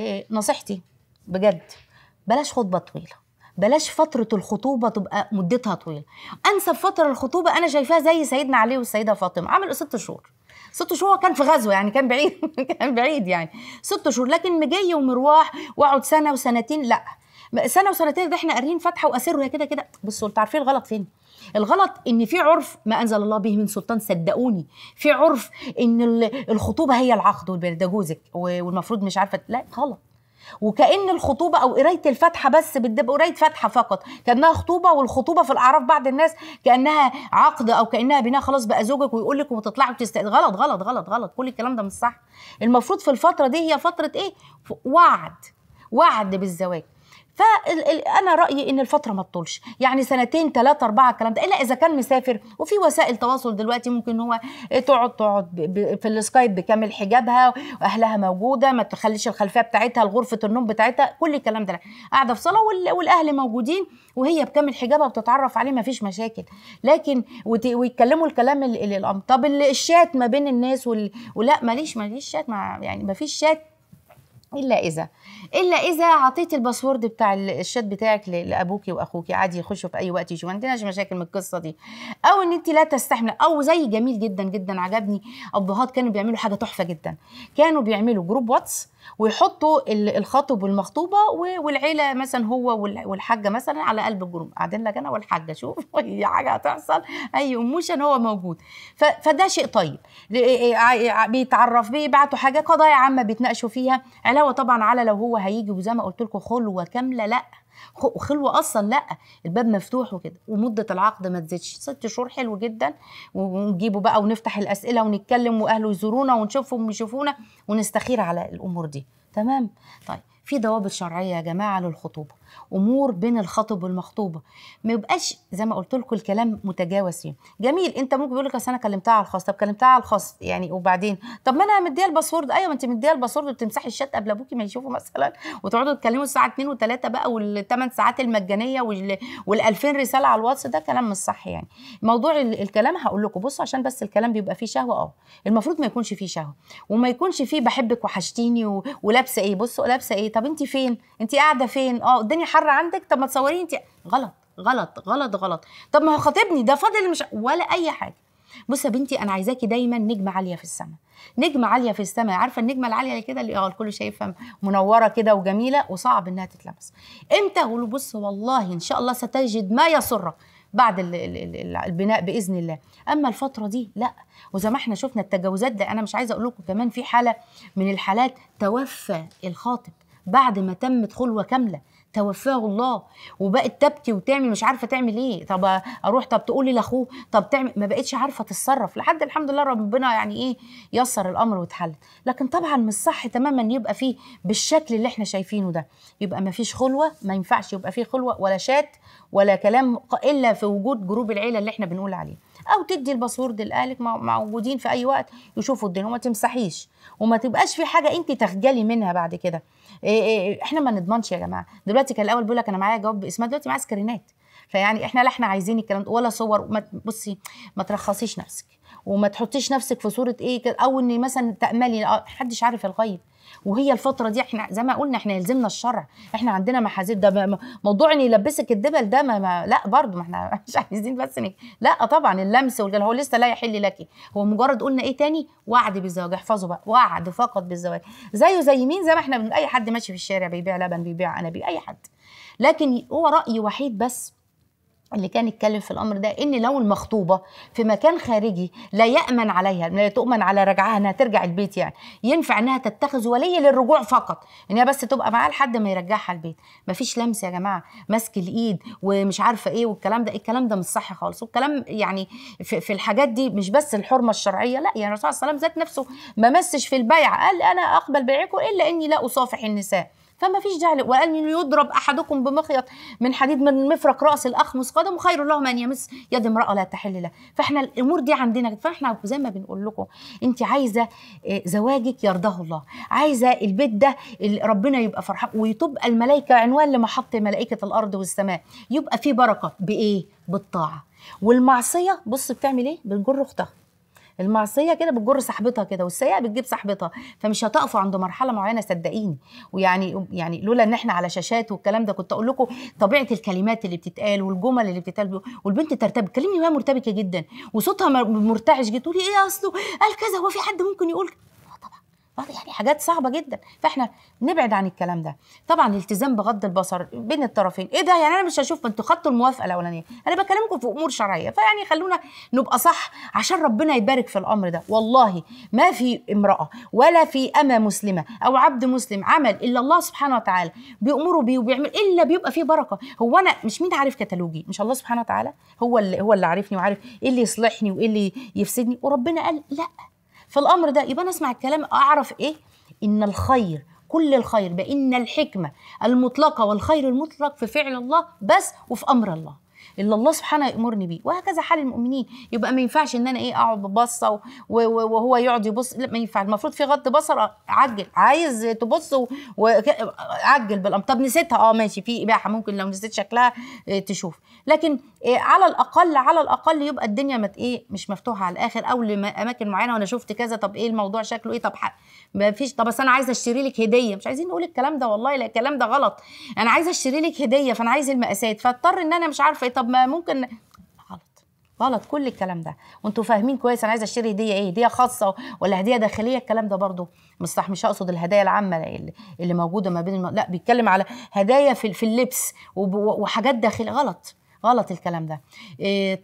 آه، نصيحتي بجد بلاش خطبه طويله بلاش فترة الخطوبة تبقى مدتها طويلة أنسب فترة الخطوبة أنا شايفاها زي سيدنا علي والسيدة فاطمة عملوا ست شهور ست شهور كان في غزوة يعني كان بعيد كان بعيد يعني ست شهور لكن مجي ومرواح واقعد سنة وسنتين لا سنه وسنتين ده احنا قارين فاتحه واسر هي كده كده بصوا انتوا عارفين ايه الغلط فين الغلط ان في عرف ما انزل الله به من سلطان صدقوني في عرف ان الخطوبه هي العقد ده جوزك والمفروض مش عارفه لا غلط وكان الخطوبه او قرايه الفاتحه بس قرايه فاتحه فقط كانها خطوبه والخطوبه في الاعراف بعض الناس كانها عقد او كانها بناء خلاص بقى زوجك ويقول لك وتطلعي وتستقل غلط غلط غلط غلط كل الكلام ده مش صح المفروض في الفتره دي هي فتره ايه وعد وعد بالزواج فانا رايي ان الفتره ما تطولش يعني سنتين ثلاثه اربعه الكلام ده الا اذا كان مسافر وفي وسائل تواصل دلوقتي ممكن هو آه، تقعد تقعد في السكايب بكامل حجابها واهلها موجوده ما تخليش الخلفيه بتاعتها غرفه النوم بتاعتها كل الكلام ده قاعده في صلاه والاهل موجودين وهي بكامل حجابها بتتعرف عليه ما فيش مشاكل لكن ويتكلموا الكلام الامطاب طب الشات ما بين الناس ولا ماليش ماليش شات ما يعني ما فيش شات الا اذا الا اذا عطيت الباسورد بتاع الشات بتاعك لابوكي واخوكي عادي يخشوا في اي وقت يشوفوا ما عندناش مشاكل من القصه دي او ان انت لا تستحمل او زي جميل جدا جدا عجبني ابهات كانوا بيعملوا حاجه تحفه جدا كانوا بيعملوا جروب واتس ويحطوا الخطب والمخطوبه والعيله مثلا هو والحاجه مثلا على قلب الجروب قاعدين لك انا والحاجه شوف اي حاجه هتحصل اي اموشن هو موجود فده شيء طيب إيه، إيه، إيه، بيتعرف بيبعتوا حاجه قضايا عامه بيتناقشوا فيها علاوه طبعا على لو هو هيجي وزي ما قلت لكم خلوه كامله لا خلوه اصلا لا الباب مفتوح وكده ومده العقد ما تزيدش ست شهور حلو جدا ونجيبه بقى ونفتح الاسئله ونتكلم واهله يزورونا ونشوفهم يشوفونا ونستخير على الامور دي تمام طيب في ضوابط شرعيه يا جماعه للخطوبه امور بين الخطب والمخطوبه ما يبقاش زي ما قلت لكم الكلام متجاوز فيه جميل انت ممكن يقول لك انا كلمتها على الخاص طب كلمتها على الخاص يعني وبعدين طب ما انا مديها الباسورد ايوه ما انت مديها الباسورد وتمسحي الشات قبل ابوكي ما يشوفه مثلا وتقعدوا تتكلموا الساعه 2 و3 بقى والثمان ساعات المجانيه وال2000 رساله على الواتس ده كلام مش صح يعني موضوع الكلام هقول لكم بصوا عشان بس الكلام بيبقى فيه شهوه اه المفروض ما يكونش فيه شهوه وما يكونش فيه بحبك وحشتيني ولابسه ايه بصوا لابسه ايه طب انت فين انت قاعده فين اه الدنيا حر عندك طب ما تصوريني انت غلط غلط غلط غلط طب ما هو خاطبني ده فاضل مش ولا اي حاجه بص يا بنتي انا عايزاكي دايما نجمه عاليه في السماء نجمه عاليه في السماء عارفه النجمه العاليه كده اللي اه الكل شايفها منوره كده وجميله وصعب انها تتلمس امتى اقول بص والله ان شاء الله ستجد ما يسرك بعد البناء باذن الله اما الفتره دي لا وزي ما احنا شفنا التجاوزات ده انا مش عايزه اقول لكم كمان في حاله من الحالات توفى الخاطب بعد ما تمت خلوه كامله توفاه الله وبقت تبكي وتعمل مش عارفه تعمل ايه طب اروح طب تقولي لاخوه طب تعمل ما بقتش عارفه تتصرف لحد الحمد لله ربنا يعني ايه يسر الامر واتحل لكن طبعا مش صح تماما يبقى فيه بالشكل اللي احنا شايفينه ده يبقى ما فيش خلوه ما ينفعش يبقى فيه خلوه ولا شات ولا كلام الا في وجود جروب العيله اللي احنا بنقول عليه او تدي الباسورد لأهلك موجودين في اي وقت يشوفوا الدنيا وما تمسحيش وما تبقاش في حاجه انت تخجلي منها بعد كده إيه، إيه، احنا ما نضمنش يا جماعه دلوقتي كان الاول بيقول لك انا معايا جواب باسمها دلوقتي معايا سكرينات فيعني احنا لا احنا عايزين الكلام ولا صور بصي ما ترخصيش نفسك وما تحطيش نفسك في صوره ايه او ان مثلا تاملي آه، محدش عارف الغيب وهي الفتره دي احنا زي ما قلنا احنا يلزمنا الشرع احنا عندنا محاذير ده موضوع ان يلبسك الدبل ده ما, ما لا برضه ما احنا مش عايزين بس نك... لا طبعا اللمس والجل هو لسه لا يحل لك هو مجرد قلنا ايه تاني وعد بالزواج احفظوا بقى وعد فقط بالزواج زيه زي مين زي ما احنا اي حد ماشي في الشارع بيبيع لبن بيبيع انابيب اي حد لكن هو راي وحيد بس اللي كان يتكلم في الامر ده ان لو المخطوبه في مكان خارجي لا يامن عليها لا تؤمن على رجعها انها ترجع البيت يعني ينفع انها تتخذ ولي للرجوع فقط انها بس تبقى معاه لحد ما يرجعها البيت مفيش لمس يا جماعه ماسك الايد ومش عارفه ايه والكلام ده الكلام ده مش صح خالص والكلام يعني في, في الحاجات دي مش بس الحرمه الشرعيه لا يعني الرسول صلى الله عليه وسلم ذات نفسه ما مسش في البيع قال انا اقبل بيعكم الا اني لا اصافح النساء فما فيش داعي وان يضرب احدكم بمخيط من حديد من مفرق راس الاخ مسقدم خير له من يمس يد امراه لا تحل له فاحنا الامور دي عندنا فاحنا زي ما بنقول لكم انت عايزه آه، زواجك يرضاه الله عايزه البيت ده ربنا يبقى فرحان وتبقى الملائكه عنوان لمحط ملائكه الارض والسماء يبقى في بركه بايه بالطاعه والمعصيه بص بتعمل ايه بتجر اختها المعصيه كده بتجر صاحبتها كده والسيئه بتجيب صاحبتها فمش هتقفوا عند مرحله معينه صدقيني ويعني يعني لولا ان احنا على شاشات والكلام ده كنت اقول لكم طبيعه الكلمات اللي بتتقال والجمل اللي بتتقال والبنت ترتبك كلمني وهي مرتبكه جدا وصوتها مرتعش جدا تقولي ايه اصله قال كذا هو في حد ممكن يقول آه، يعني حاجات صعبه جدا فاحنا نبعد عن الكلام ده طبعا الالتزام بغض البصر بين الطرفين ايه ده يعني انا مش هشوف انتوا خدتوا الموافقه الاولانيه انا بكلمكم في امور شرعيه فيعني خلونا نبقى صح عشان ربنا يبارك في الامر ده والله ما في امراه ولا في اما مسلمه او عبد مسلم عمل الا الله سبحانه وتعالى بيامره بيه وبيعمل الا بيبقى فيه بركه هو انا مش مين عارف كتالوجي مش الله سبحانه وتعالى هو اللي هو اللي عارفني وعارف ايه اللي يصلحني وايه اللي يفسدني وربنا قال لا فالامر ده يبقى انا اسمع الكلام اعرف ايه ان الخير كل الخير بان الحكمه المطلقه والخير المطلق في فعل الله بس وفي امر الله اللي الله سبحانه يامرني بيه وهكذا حال المؤمنين يبقى ما ينفعش ان انا ايه اقعد ببصه وهو يقعد يبص لا ما ينفعش المفروض في غض بصر عجل عايز تبص وعجل بالامر طب نسيتها اه ماشي في اباحه ممكن لو نسيت شكلها آه، تشوف لكن آه، على الاقل على الاقل يبقى الدنيا مت ايه مش مفتوحه على الاخر او لاماكن معينه وانا شفت كذا طب ايه الموضوع شكله ايه طب ما فيش طب بس انا عايزه اشتري لك هديه مش عايزين نقول الكلام ده والله لا الكلام ده غلط انا عايزه اشتري لك هديه فانا عايز المقاسات فاضطر ان انا مش عارفه طب ما ممكن غلط غلط كل الكلام ده وانتوا فاهمين كويس انا عايزه اشتري هديه ايه هديه خاصه ولا هديه داخليه الكلام ده برضو صح مش اقصد الهدايا العامه اللي, اللي موجوده ما بين الم... لا بيتكلم على هدايا في, في اللبس وحاجات داخليه غلط غلط الكلام ده إيه